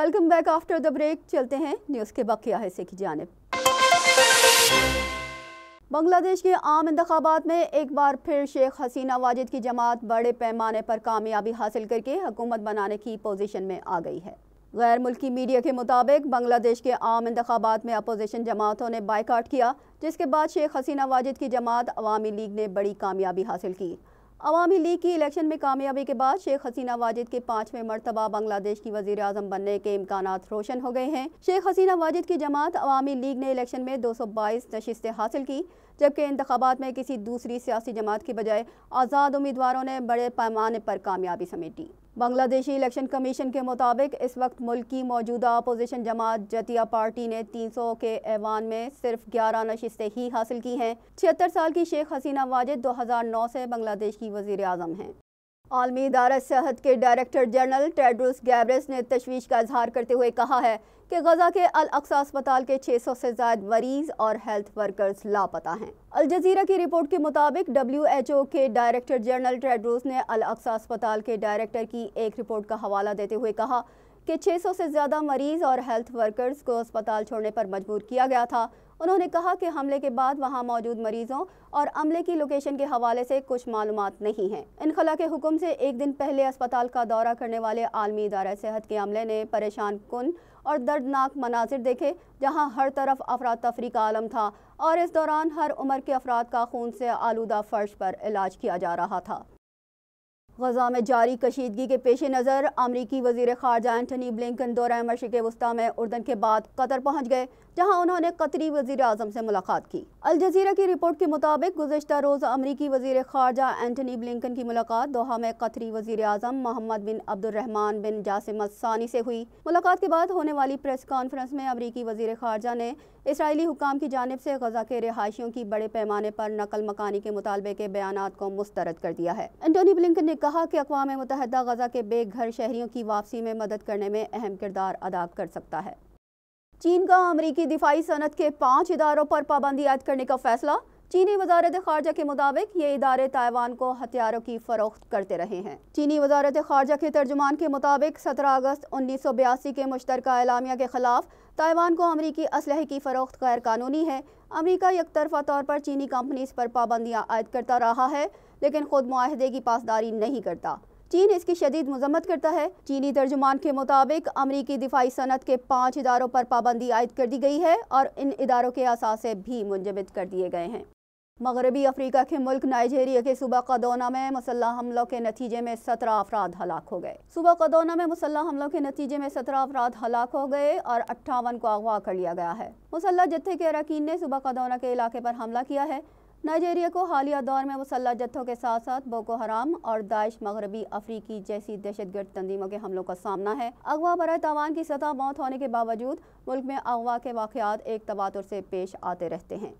welcome back after the break चलते हैं news के बकिया हिस्से की जानब बांग्लादेश के आम इंतबात में एक बार फिर शेख हसीना वाजिद की जमात बड़े पैमाने पर कामयाबी हासिल करके हुकूमत बनाने की पोजीशन में आ गई है गैर मुल्की मीडिया के मुताबिक बांग्लादेश के आम इंतबात में अपोजिशन जमातों ने बाइकाट किया जिसके बाद शेख हसीना वाजिद की जमात अवामी लीग ने बड़ी कामयाबी हासिल की अवामी लीग की इलेक्शन में कामयाबी के बाद शेख हसीना वाजिद के पाँचवें मरतबा बांग्लादेश की वजी अजम बनने के इम्कान रोशन हो गए हैं शेख हसीना वाजिद की जमात अवामी लीग ने इलेक्शन में दो सौ बाईस नशस्तें हासिल की जबकि इंतबात में किसी दूसरी सियासी जमात के बजाय आज़ाद उम्मीदवारों ने बड़े पैमाने पर कामयाबी समेटी बांग्लादेशी इलेक्शन कमीशन के मुताबिक इस वक्त मुल्क की मौजूदा अपोजिशन जमात जतिया पार्टी ने 300 के ऐवान में सिर्फ 11 नशस्तें ही हासिल की हैं छिहत्तर साल की शेख हसीना वाजिद 2009 से बांग्लादेश की वजीर अजम हैं आलमी इदारा सेहत के डायरेक्टर जनरल टेड्रोस गैब्रेस ने तशवीश का इजहार करते हुए कहा है कि गजा के अल अक्सा अस्पताल के 600 से ज्यादा मरीज और हेल्थ वर्कर्स लापता हैं अल जजीरा की रिपोर्ट के मुताबिक डब्ल्यू एच ओ के डायरेक्टर जनरल ट्रेडरोज ने अल अक्सा अस्पताल के डायरेक्टर की एक रिपोर्ट का हवाला देते हुए कहा कि 600 से ज़्यादा मरीज और हेल्थ वर्कर्स को अस्पताल छोड़ने पर मजबूर किया गया था उन्होंने कहा कि हमले के बाद वहां मौजूद मरीजों और अमले की लोकेशन के हवाले से कुछ मालूम नहीं हैं इनखला के हुक्म से एक दिन पहले अस्पताल का दौरा करने वाले आलमी इदारा सेहत के अमले ने परेशान कन और दर्दनाक मनाजिर देखे जहाँ हर तरफ अफरा तफरी का आलम था और इस दौरान हर उम्र के अफराद का खून से आलूदा फर्श पर इलाज किया जा रहा था गजा में जारी कशीदगी के पेश नज़र अमरीकी वजीर खारजा एंटनी ब्लिकन दौरा मशरक वस्ती में उर्दन के बाद कतर पहुँच गए जहाँ उन्होंने कतरी वजी अजम से मुलाकात की अल जजीरा की रिपोर्ट के मुताबिक गुजशत रोज़ अमरीकी वजीर खारजा एंटनी ब्लिकन की मुलाकात दोहा में कतरी वजी अजम मोहम्मद बिन अब्दुलरहमान बिन जासिम सानी से हुई मुलाकात के बाद होने वाली प्रेस कॉन्फ्रेंस में अमरीकी वजीर खारजा ने इसराइली हुकाम की जानब से गजा के रिहायशियों की बड़े पैमाने पर नकल मकानी के मुतालबे के बयान को मुस्तरद कर दिया है एंटनी ब्लिकन ने कहा कहा कि अकवा मुतहदा गजा के बेघर शहरीों की वापसी में मदद करने में अहम किरदार अदा कर सकता है चीन का अमरीकी दिफाई सनत के पाँच इदारों पर पाबंदी आयद करने का फैसला चीनी वजारत खारजा के मुताबिक ये इदारे ताइवान को हथियारों की फरोख्त करते रहे हैं चीनी वजारत खारजा के तर्जुमान के मुताबिक सत्रह अगस्त उन्नीस सौ बयासी के मुश्तर एलामिया के खिलाफ ताइवान को अमरीकी असलहे की फरोख्त गैर कानूनी है अमरीका एक तरफा तौर पर चीनी कंपनीज पर पाबंदियाँ आयद करता रहा है लेकिन खुद माहदे की पासदारी नहीं करता चीन इसकी शदीद मजम्मत करता है चीनी तर्जुमान के मुताबिक अमरीकी दिफाई सनत के पाँच इदारों पर पाबंदी आयद कर दी गई है और इन इदारों के असासे भी मुंजमद कर दिए गए हैं मगरबी अफ्रीका के मुल्क नाइजेरिया के सुबह कदोना में मुसल्ह हमलों के नतीजे में सत्रह अफराद हलाक हो गए सुबह कदोना में मुसल्ह हमलों के नतीजे में सत्रह अफराद हलाक हो गए और अट्ठावन को अगवा कर लिया गया है मुसल्ह जत्थे के अरकान ने सुबह कदोना के इलाके पर हमला किया है नाइजेरिया को हालिया दौर में मुसल्ह जत्थों के साथ साथ बोको हराम और दाइश मगरबी अफ्रीकी जैसी दहशतगर्द तंजीमों के हमलों का सामना है अगवा बर तवान की सतह मौत होने के बावजूद मुल्क में अगवा के वाकत एक तबातुर से पेश आते रहते हैं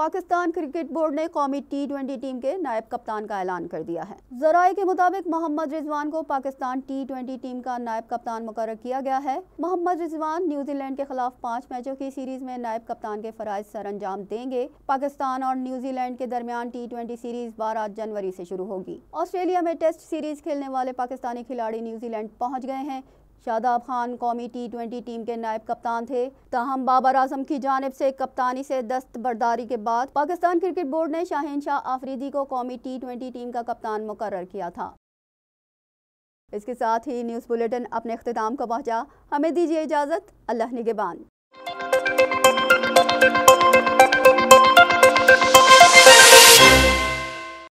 पाकिस्तान क्रिकेट बोर्ड ने कौमी टी ट्वेंटी टीम के नायब कप्तान का ऐलान कर दिया है जराये के मुताबिक मोहम्मद रिजवान को पाकिस्तान टी ट्वेंटी टीम का नायब कप्तान मुकर किया गया है मोहम्मद रिजवान न्यूजीलैंड के खिलाफ पाँच मैचों की सीरीज में नायब कप्तान के फरज सर अंजाम देंगे पाकिस्तान और न्यूजीलैंड के दरमियान टी ट्वेंटी सीरीज बारह जनवरी से शुरू होगी ऑस्ट्रेलिया में टेस्ट सीरीज खेलने वाले पाकिस्तानी खिलाड़ी न्यूजीलैंड पहुँच गए हैं शादाब खान कौमी टी ट्वेंटी टीम के नायब कप्तान थे ताहम बाबर आजम की जानब से कप्तानी से दस्तबरदारी के बाद पाकिस्तान क्रिकेट बोर्ड ने शाहिन शाह आफरीदी को कौमी टी ट्वेंटी टीम का कप्तान मुकर किया था इसके साथ ही न्यूज़ बुलेटिन अपने अख्ताम को पहुँचा हमें दीजिए इजाज़त अल्लाह निगबान Thank